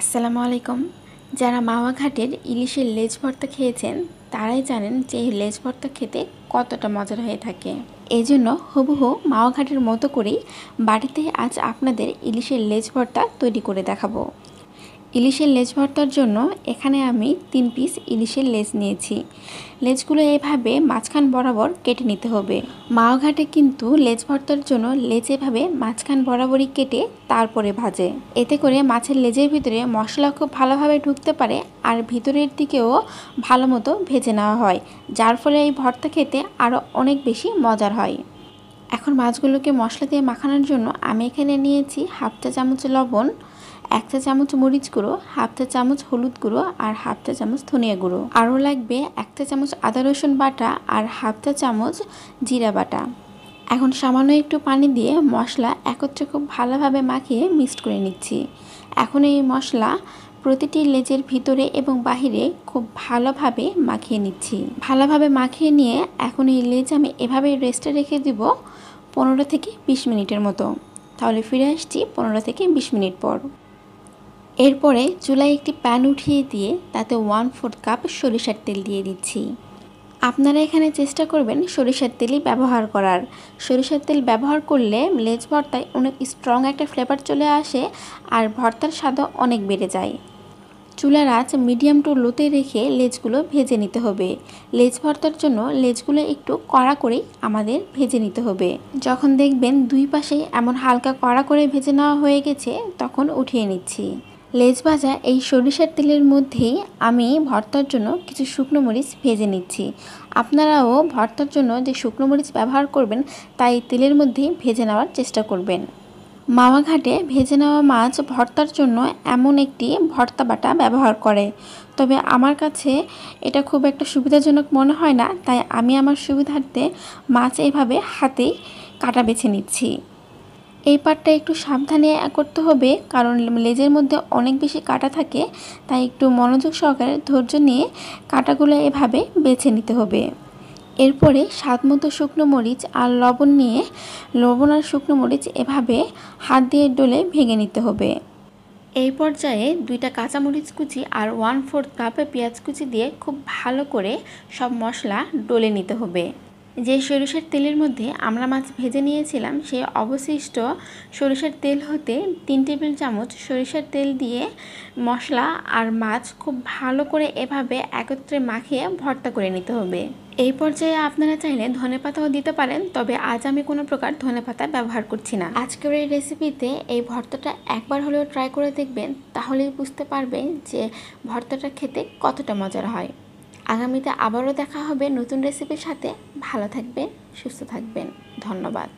আসসালামু আলাইকুম যারা মাওয়াঘাটের ইলিশের লেজ ভর্তা খেয়েছেন তারাই জানেন যে এই লেজ ভর্তা খেতে কতটা মজার হয়ে থাকে এই জন্য হুবহু মাওয়াঘাটের মতো করেই বাড়িতে আজ আপনাদের ইলিশের লেজ ভর্তা তৈরি করে দেখাবো ইলিশের লেজ ভর্তার জন্য এখানে আমি তিন পিস ইলিশের লেজ নিয়েছি লেজগুলো এইভাবে মাঝখান বরাবর কেটে নিতে হবে মাওঘাটে কিন্তু লেজ ভর্তার জন্য লেজ এভাবে মাঝখান বরাবরই কেটে তারপরে ভাজে এতে করে মাছের লেজের ভিতরে মশলা খুব ভালোভাবে ঢুকতে পারে আর ভিতরের দিকেও ভালো মতো ভেজে নেওয়া হয় যার ফলে এই ভর্তা খেতে আরও অনেক বেশি মজার হয় এখন মাছগুলোকে মশলা দিয়ে মাখানোর জন্য আমি এখানে নিয়েছি হাফটা চামচ লবণ এক চা চামচ মরিচ গুঁড়ো হাফ চা চামচ হলুদ গুঁড়ো আর হাফ চা চামচ ধনিয়া গুঁড়ো আরও লাগবে এক চা চামচ আদা রসুন বাটা আর হাফ চা চামচ জিরা বাটা এখন সামান্য একটু পানি দিয়ে মশলা একত্রে খুব ভালোভাবে মাখিয়ে মিক্সড করে নিচ্ছি এখন এই মশলা প্রতিটি লেজের ভিতরে এবং বাহিরে খুব ভালোভাবে মাখিয়ে নিচ্ছি ভালোভাবে মাখিয়ে নিয়ে এখন এই লেজ আমি এভাবে রেস্টে রেখে দিব পনেরো থেকে বিশ মিনিটের মতো তাহলে ফিরে আসছি পনেরো থেকে বিশ মিনিট পর এরপরে চুলায় একটি প্যান উঠিয়ে দিয়ে তাতে ওয়ান ফোর্থ কাপ সরিষার তেল দিয়ে দিচ্ছি আপনারা এখানে চেষ্টা করবেন সরিষার তেলই ব্যবহার করার সরিষার তেল ব্যবহার করলে লেজ ভর্তায় অনেক স্ট্রং একটা ফ্লেভার চলে আসে আর ভর্তার স্বাদও অনেক বেড়ে যায় চুলার আঁচ মিডিয়াম টু লোতে রেখে লেজগুলো ভেজে নিতে হবে লেজ ভর্তার জন্য লেজগুলো একটু কড়া করে আমাদের ভেজে নিতে হবে যখন দেখবেন দুই পাশে এমন হালকা কড়া করে ভেজে নেওয়া হয়ে গেছে তখন উঠিয়ে নিচ্ছি লেজ ভাজা এই সরিষার তেলের মধ্যেই আমি ভর্তার জন্য কিছু শুকনো মরিচ ভেজে নিচ্ছি আপনারাও ভর্তার জন্য যে শুকনো মরিচ ব্যবহার করবেন তাই তেলের মধ্যেই ভেজে নেওয়ার চেষ্টা করবেন মামা ঘাটে ভেজে নেওয়া মাছ ভর্তার জন্য এমন একটি ভর্তা বাটা ব্যবহার করে তবে আমার কাছে এটা খুব একটা সুবিধাজনক মনে হয় না তাই আমি আমার সুবিধার্থে মাছ এইভাবে হাতেই কাটা বেছে নিচ্ছি এই পাটটা একটু সাবধানে করতে হবে কারণ লেজের মধ্যে অনেক বেশি কাটা থাকে তাই একটু মনোযোগ সহকারে ধৈর্য নিয়ে কাটাগুলো এভাবে বেছে নিতে হবে এরপরে স্বাদ মতো শুকনো মরিচ আর লবণ নিয়ে লবণ আর শুকনো মরিচ এভাবে হাত দিয়ে ডলে ভেঙে নিতে হবে এই পর্যায়ে দুইটা কাঁচামরিচ কুচি আর ওয়ান ফোর্থ কাপে পেঁয়াজ কুচি দিয়ে খুব ভালো করে সব মশলা ডলে নিতে হবে যে সরিষার তেলের মধ্যে আমরা মাছ ভেজে নিয়েছিলাম সেই অবশিষ্ট সরিষার তেল হতে তিন টেবিল চামচ সরিষার তেল দিয়ে মশলা আর মাছ খুব ভালো করে এভাবে একত্রে মাখিয়ে ভর্তা করে নিতে হবে এই পর্যায়ে আপনারা চাইলে ধনে পাতাও দিতে পারেন তবে আজ আমি কোনো প্রকার ধনে পাতা ব্যবহার করছি না আজকের এই রেসিপিতে এই ভর্তাটা একবার হলেও ট্রাই করে দেখবেন তাহলেই বুঝতে পারবেন যে ভর্তাটা খেতে কতটা মজার হয় আগামীতে আবারও দেখা হবে নতুন রেসিপির সাথে ভালো থাকবেন সুস্থ থাকবেন ধন্যবাদ